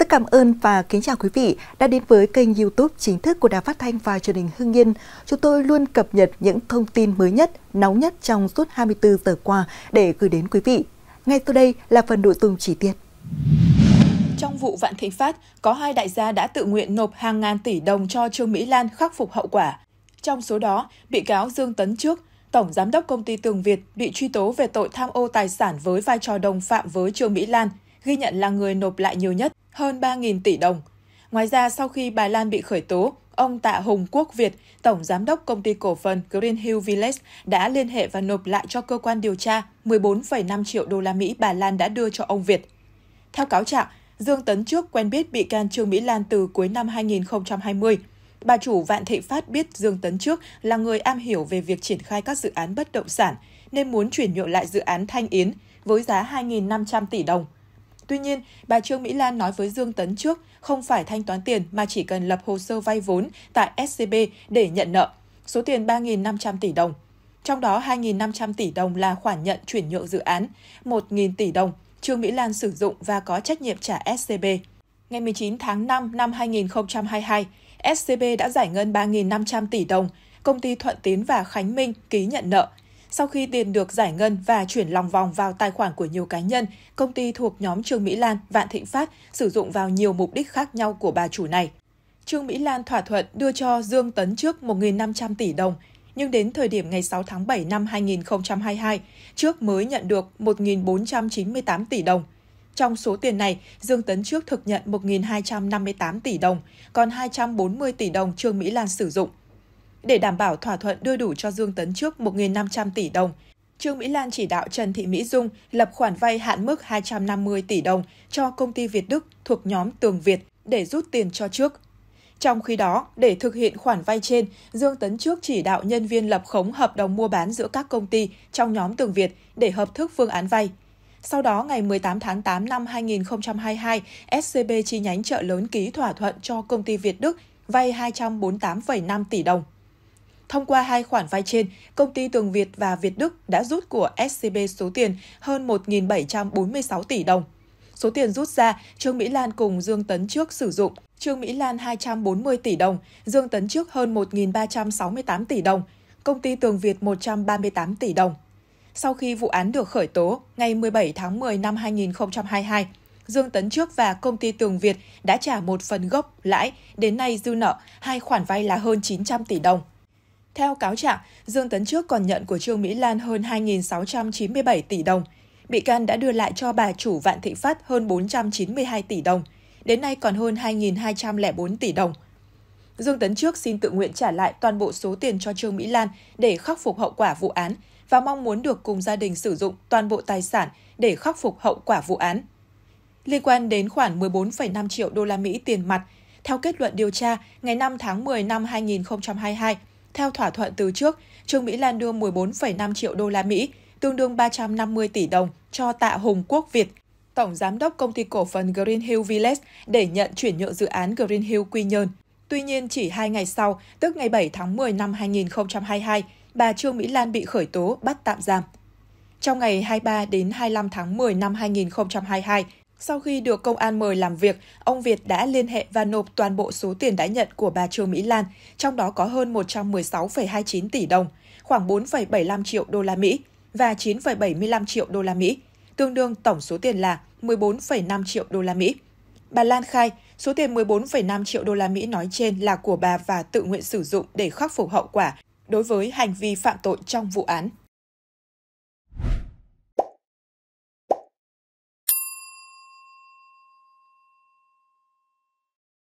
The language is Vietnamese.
Rất cảm ơn và kính chào quý vị đã đến với kênh youtube chính thức của Đài Phát Thanh và truyền hình Hưng Yên. Chúng tôi luôn cập nhật những thông tin mới nhất, nóng nhất trong suốt 24 giờ qua để gửi đến quý vị. Ngay sau đây là phần nội dung chi tiết. Trong vụ Vạn Thịnh Phát, có hai đại gia đã tự nguyện nộp hàng ngàn tỷ đồng cho Trương Mỹ Lan khắc phục hậu quả. Trong số đó, bị cáo Dương Tấn Trước, Tổng Giám đốc Công ty Tường Việt bị truy tố về tội tham ô tài sản với vai trò đồng phạm với Trương Mỹ Lan, ghi nhận là người nộp lại nhiều nhất hơn 3.000 tỷ đồng. Ngoài ra, sau khi bà Lan bị khởi tố, ông Tạ Hùng Quốc Việt, tổng giám đốc công ty cổ phần Green Hill Village đã liên hệ và nộp lại cho cơ quan điều tra 14,5 triệu đô la Mỹ bà Lan đã đưa cho ông Việt. Theo cáo trạng, Dương Tấn trước quen biết bị can Trương Mỹ Lan từ cuối năm 2020. Bà chủ Vạn Thị Phát biết Dương Tấn trước là người am hiểu về việc triển khai các dự án bất động sản nên muốn chuyển nhượng lại dự án Thanh Yến với giá 2.500 tỷ đồng. Tuy nhiên, bà Trương Mỹ Lan nói với Dương Tấn trước không phải thanh toán tiền mà chỉ cần lập hồ sơ vay vốn tại SCB để nhận nợ, số tiền 3.500 tỷ đồng. Trong đó 2.500 tỷ đồng là khoản nhận chuyển nhượng dự án, 1.000 tỷ đồng Trương Mỹ Lan sử dụng và có trách nhiệm trả SCB. Ngày 19 tháng 5 năm 2022, SCB đã giải ngân 3.500 tỷ đồng, công ty Thuận Tiến và Khánh Minh ký nhận nợ, sau khi tiền được giải ngân và chuyển lòng vòng vào tài khoản của nhiều cá nhân, công ty thuộc nhóm Trương Mỹ Lan, Vạn Thịnh Phát sử dụng vào nhiều mục đích khác nhau của bà chủ này. Trương Mỹ Lan thỏa thuận đưa cho Dương Tấn trước 1.500 tỷ đồng, nhưng đến thời điểm ngày 6 tháng 7 năm 2022, trước mới nhận được 1.498 tỷ đồng. Trong số tiền này, Dương Tấn trước thực nhận 1.258 tỷ đồng, còn 240 tỷ đồng Trương Mỹ Lan sử dụng. Để đảm bảo thỏa thuận đưa đủ cho Dương Tấn trước 1.500 tỷ đồng, Trương Mỹ Lan chỉ đạo Trần Thị Mỹ Dung lập khoản vay hạn mức 250 tỷ đồng cho công ty Việt Đức thuộc nhóm Tường Việt để rút tiền cho trước. Trong khi đó, để thực hiện khoản vay trên, Dương Tấn Trước chỉ đạo nhân viên lập khống hợp đồng mua bán giữa các công ty trong nhóm Tường Việt để hợp thức phương án vay. Sau đó, ngày 18 tháng 8 năm 2022, SCB chi nhánh chợ lớn ký thỏa thuận cho công ty Việt Đức vay 248,5 tỷ đồng. Thông qua hai khoản vay trên, công ty Tường Việt và Việt Đức đã rút của SCB số tiền hơn 1.746 tỷ đồng. Số tiền rút ra, Trương Mỹ Lan cùng Dương Tấn Trước sử dụng Trương Mỹ Lan 240 tỷ đồng, Dương Tấn Trước hơn 1.368 tỷ đồng, công ty Tường Việt 138 tỷ đồng. Sau khi vụ án được khởi tố, ngày 17 tháng 10 năm 2022, Dương Tấn Trước và công ty Tường Việt đã trả một phần gốc lãi, đến nay dư nợ hai khoản vay là hơn 900 tỷ đồng. Theo cáo trạng, Dương Tấn Trước còn nhận của Trương Mỹ Lan hơn 2.697 tỷ đồng. Bị can đã đưa lại cho bà chủ Vạn Thị Phát hơn 492 tỷ đồng. Đến nay còn hơn 2.204 tỷ đồng. Dương Tấn Trước xin tự nguyện trả lại toàn bộ số tiền cho Trương Mỹ Lan để khắc phục hậu quả vụ án và mong muốn được cùng gia đình sử dụng toàn bộ tài sản để khắc phục hậu quả vụ án. Liên quan đến khoảng 14,5 triệu đô la Mỹ tiền mặt, theo kết luận điều tra ngày 5 tháng 10 năm 2022, theo thỏa thuận từ trước, Trương Mỹ Lan đưa 14,5 triệu đô la Mỹ, tương đương 350 tỷ đồng cho Tạ Hùng Quốc Việt, tổng giám đốc công ty cổ phần Green Hill Village để nhận chuyển nhượng dự án Green Hill Quy Nhơn. Tuy nhiên, chỉ hai ngày sau, tức ngày 7 tháng 10 năm 2022, bà Trương Mỹ Lan bị khởi tố bắt tạm giam. Trong ngày 23 đến 25 tháng 10 năm 2022, sau khi được công an mời làm việc, ông Việt đã liên hệ và nộp toàn bộ số tiền đã nhận của bà Trương Mỹ Lan, trong đó có hơn 116,29 tỷ đồng, khoảng 4,75 triệu đô la Mỹ và 9,75 triệu đô la Mỹ, tương đương tổng số tiền là 14,5 triệu đô la Mỹ. Bà Lan khai, số tiền 14,5 triệu đô la Mỹ nói trên là của bà và tự nguyện sử dụng để khắc phục hậu quả đối với hành vi phạm tội trong vụ án.